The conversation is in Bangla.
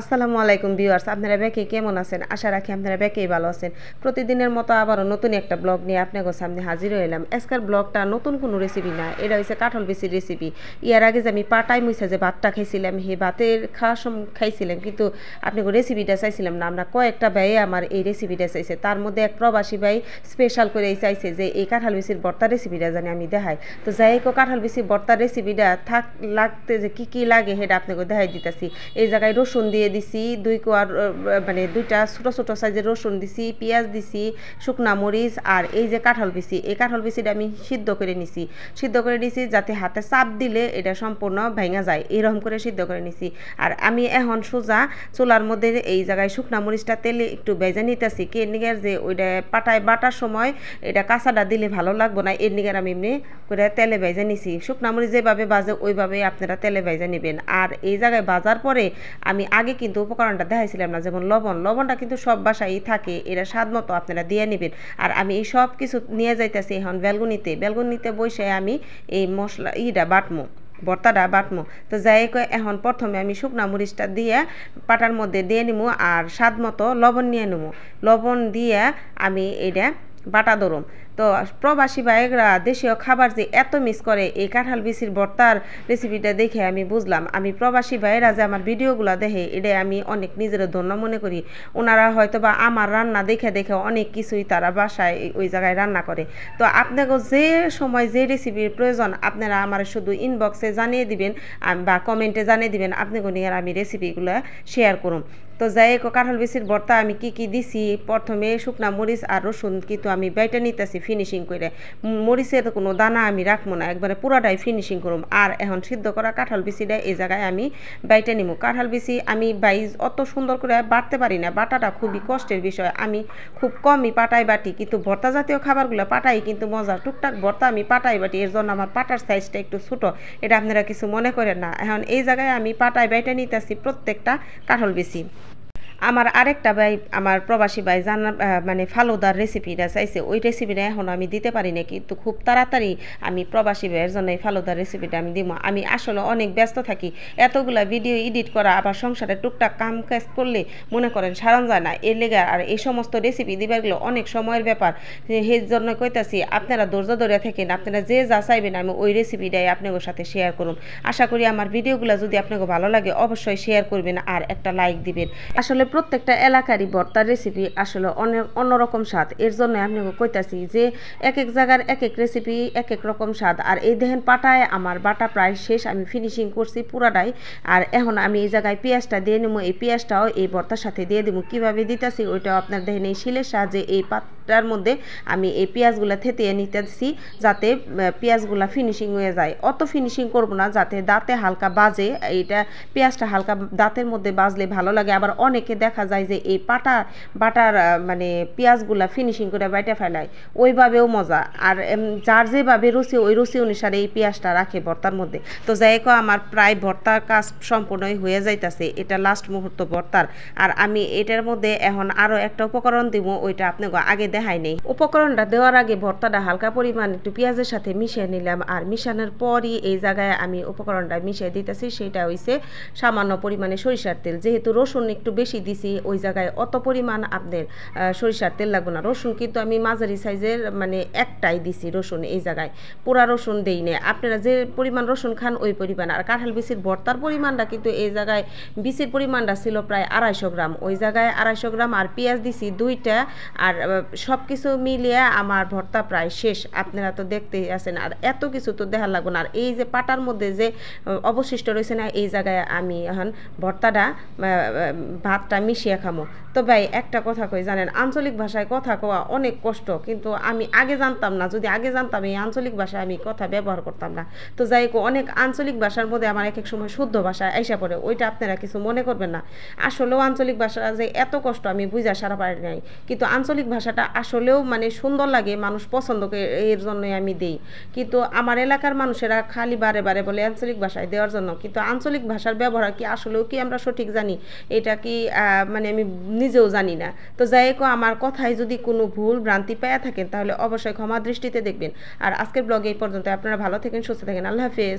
আসসালামু আলাইকুম ভিউয়ার্স আপনারা ব্যাকে কেমন আছেন আশা রাখি আপনারা ব্যাকেই ভালো আছেন প্রতিদিনের মতো আবারও নতুন একটা ব্লগ নিয়ে আপনাদের সামনে হাজির হইলাম আজকের ব্লগটা নতুন কোনো রেসিপি না এটা হচ্ছে কাঁঠাল বেশির রেসিপি ইয়ার আগে যে আমি পাটাই মুইসা যে ভাতটা খাইছিলাম সেই ভাতের খাওয়া সম খাইছিলাম কিন্তু আপনি রেসিপিটা চাইছিলাম না আমরা কয়েকটা ভাই আমার এই রেসিপিটা চাইছে তার মধ্যে এক প্রবাসী ভাই স্পেশাল করে এই চাইছে যে এই কাঁঠাল বেশির বর্তা রেসিপিটা জানি আমি দেখাই তো যাই হোক কাঁঠাল বেশির বর্তার রেসিপিটা থাক লাগতে যে কী কী লাগে সেটা আপনাকে দেখাই দিতেছি এই জায়গায় রসুন দিয়ে দিয়ে দিছি দুই কোয়ার মানে দুইটা ছোটো ছোটো সাইজের রসুন দিছি পেঁয়াজ দিছি শুকনা মরিচ আর এই যে কাঁঠাল বিছি এই কাঁঠাল বিছিটা আমি সিদ্ধ করে নিছি সিদ্ধ করে নিছি যাতে হাতে চাপ দিলে এটা সম্পূর্ণ ভেঙা যায় এরকম করে সিদ্ধ করে নিছি আর আমি এখন সোজা চোলার মধ্যে এই জায়গায় শুকনা মরিচটা তেলে একটু ভেজে নিতেছি কি নিগার যে ওইটা পাটায় বাটার সময় এটা কাঁচাটা দিলে ভালো লাগবো না এর নিগার আমি এমনি করে তেলে ভেজে নিছি শুকনা মরিচ যেভাবে বাজে ওইভাবে আপনারা তেলে ভেজে নেবেন আর এই জায়গায় বাজার পরে আমি আগে আগে কিন্তু উপকরণটা দেখাইছিলাম না যেমন লবণ লবণটা কিন্তু সব বাসায় থাকে এরা স্বাদ মতো আপনারা দিয়ে নেবেন আর আমি এই সব কিছু নিয়ে যাইতেছি এখন বেলগুনিতে বেলগুনিতে বসে আমি এই মশলা ইটা বাটমো ভর্তাটা বাটমো তো যাই এখন প্রথমে আমি শুকনা মরিচটা দিয়ে পাটার মধ্যে দিয়ে নিব আর স্বাদ মতো লবণ নিয়ে নেবো লবণ দিয়ে আমি এটা বাটা ধরুম তো প্রবাসী ভাইয়েরা দেশীয় খাবার যে এত মিস করে এই কাঁঠাল বিচির ভর্তার রেসিপিটা দেখে আমি বুঝলাম আমি প্রবাসী ভাইয়েরা যে আমার ভিডিওগুলো দেখে এটা আমি অনেক নিজের ধন্য মনে করি ওনারা হয়তো বা আমার রান্না দেখে দেখে অনেক কিছুই তারা বাসায় ওই জায়গায় রান্না করে তো আপনাকে যে সময় যে রেসিপির প্রয়োজন আপনারা আমার শুধু ইনবক্সে জানিয়ে দিবেন বা কমেন্টে জানিয়ে দিবেন আপনাকে নিয়ে আমি রেসিপিগুলো শেয়ার করুন তো যাই কাঁঠাল বেশির ভর্তা আমি কি কি দিছি প্রথমে শুকনা মরিচ আর রসুন কিন্তু আমি বেটে নিতেছি ফিনিশিং করে মরিচের কোনো দানা আমি রাখবো না একবারে পুরাটাই ফিনিশিং করুম আর এখন সিদ্ধ করা কাঁঠাল দেয় এই জায়গায় আমি বাইটে নিব কাঁঠাল বিচি আমি বাই অত সুন্দর করে বাটতে পারি না বাটাটা খুবই কষ্টের বিষয় আমি খুব কমই পাটাই বাটি কিন্তু ভর্তা জাতীয় খাবারগুলো পাটাই কিন্তু মজা টুকটাক ভর্তা আমি পাটাই বাটি এর জন্য আমার পাটার সাইজটা একটু ছোটো এটা আপনারা কিছু মনে করেন না এখন এই জায়গায় আমি পাটাই বাইটে নিতেছি প্রত্যেকটা কাঁঠাল বিচি আমার আরেকটা ভাই আমার প্রবাসী ভাই জানা মানে ফালুদার রেসিপিটা চাইছে ওই রেসিপিটা এখন আমি দিতে পারি না কিন্তু খুব তাড়াতাড়ি আমি প্রবাসী ভাইয়ের জন্য এই ফালুদার রেসিপিটা আমি দিব আমি আসলে অনেক ব্যস্ত থাকি এতগুলা ভিডিও এডিট করা আবার সংসারে টুকটাক কাম কাজ করলে মনে করেন সারান যায় না এর লেগে আর এই সমস্ত রেসিপি দিবারগুলো অনেক সময়ের ব্যাপার সেই জন্য কইতাছি আপনারা ধৈর্য ধরে থাকেন আপনারা যে যা চাইবেন আমি ওই রেসিপিটাই আপনাদের সাথে শেয়ার করুন আশা করি আমার ভিডিওগুলো যদি আপনাকে ভালো লাগে অবশ্যই শেয়ার করবেন আর একটা লাইক দিবেন আসলে প্রত্যেকটা এলাকারই ভর্তার রেসিপি আসলে অনেক অন্যরকম স্বাদ এর জন্য আপনাকে কইতাছি যে এক এক জায়গার এক এক রেসিপি এক এক রকম স্বাদ আর এই দেহেন পাটায় আমার বাটা প্রায় শেষ আমি ফিনিশিং করছি পুরাটাই আর এখন আমি এই জায়গায় পেঁয়াজটা দিয়ে নেবো এই পেঁয়াজটাও এই ভর্তার সাথে দিয়ে দেবো কীভাবে দিতেছি ওইটাও আপনার দেহেন এই শিলের সাহায্যে এই পাত্রার মধ্যে আমি এই পেঁয়াজগুলো থেতে নিতেছি যাতে পেঁয়াজগুলো ফিনিশিং হয়ে যায় অত ফিনিশিং করব না যাতে দাঁতে হালকা বাজে এইটা পেঁয়াজটা হালকা দাঁতের মধ্যে বাজলে ভালো লাগে আবার অনেকে দেখা যায় যে এই পাটা বাটার মানে পেঁয়াজগুলা ফিনিশিং করে বাইটে ফেলায় ওইভাবেও মজা আর যার যেভাবে রুচি ওই রুচি অনুসারে এই পেঁয়াজটা রাখে ভর্তার মধ্যে তো যাই আমার প্রায় ভর্তার কাজ সম্পূর্ণই হয়ে যাইতাছে এটা লাস্ট মুহূর্ত ভর্তার আর আমি এটার মধ্যে এখন আরও একটা উপকরণ দিব ওইটা আপনাকে আগে দেখাই নেই উপকরণটা দেওয়ার আগে ভর্তাটা হালকা পরিমাণ একটু পেঁয়াজের সাথে মিশিয়ে নিলাম আর মিশানোর পরই এই জায়গায় আমি উপকরণটা মিশিয়ে দিতেছি সেটা হয়েছে সামান্য পরিমাণে সরিষার তেল যেহেতু রসুন একটু বেশি দিছি ওই জায়গায় অত পরিমাণ আপনার সরিষার তেল লাগবে না রসুন কিন্তু আমি মাঝারি সাইজের মানে একটাই দিছি রসুন এই জায়গায় পোড়া রসুন দেই না আপনারা যে পরিমাণ রসুন খান ওই পরিমাণ আর কাঁঠাল বিচির ভর্তার পরিমাণটা কিন্তু এই জায়গায় বিচির পরিমাণটা ছিল প্রায় আড়াইশো গ্রাম ওই জায়গায় আড়াইশো গ্রাম আর পেঁয়াজ দিছি দুইটা আর সব কিছু মিলিয়ে আমার ভর্তা প্রায় শেষ আপনারা তো দেখতেই আছেন আর এত কিছু তো দেখার লাগবে না আর এই যে পাটার মধ্যে যে অবশিষ্ট রয়েছে না এই জায়গায় আমি এখন ভর্তাটা ভাতটা ভাতটা মিশিয়ে খামো তো ভাই একটা কথা কই জানেন আঞ্চলিক ভাষায় কথা কওয়া অনেক কষ্ট কিন্তু আমি আগে জানতাম না যদি আগে জানতাম এই আঞ্চলিক ভাষায় আমি কথা ব্যবহার করতাম না তো যাই হোক অনেক আঞ্চলিক ভাষার মধ্যে আমার এক এক সময় শুদ্ধ ভাষা এসা পড়ে ওইটা আপনারা কিছু মনে করবেন না আসলেও আঞ্চলিক ভাষা যে এত কষ্ট আমি বুঝা সারা পারি নাই কিন্তু আঞ্চলিক ভাষাটা আসলেও মানে সুন্দর লাগে মানুষ পছন্দ করে এর জন্যই আমি দিই কিন্তু আমার এলাকার মানুষেরা খালি বারে বারে বলে আঞ্চলিক ভাষায় দেওয়ার জন্য কিন্তু আঞ্চলিক ভাষার ব্যবহার কি আসলেও কি আমরা সঠিক জানি এটা কি মানে আমি নিজেও জানি না তো যাই আমার কথায় যদি কোনো ভুল ভ্রান্তি পায়া থাকেন তাহলে অবশ্যই ক্ষমা দৃষ্টিতে দেখবেন আর আজকের ব্লগে এই পর্যন্ত আপনারা ভালো থাকেন সুস্থ থাকেন আল্লাহ হাফেজ